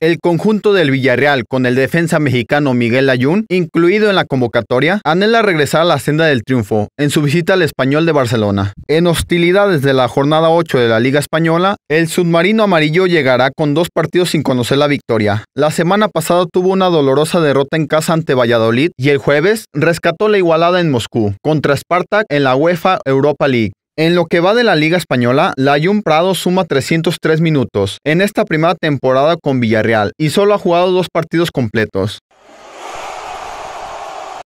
El conjunto del Villarreal, con el defensa mexicano Miguel Ayun, incluido en la convocatoria, anhela regresar a la senda del triunfo en su visita al Español de Barcelona. En hostilidades de la jornada 8 de la Liga Española, el submarino amarillo llegará con dos partidos sin conocer la victoria. La semana pasada tuvo una dolorosa derrota en casa ante Valladolid y el jueves rescató la igualada en Moscú contra Spartak en la UEFA Europa League. En lo que va de la Liga Española, Layun Prado suma 303 minutos en esta primera temporada con Villarreal y solo ha jugado dos partidos completos.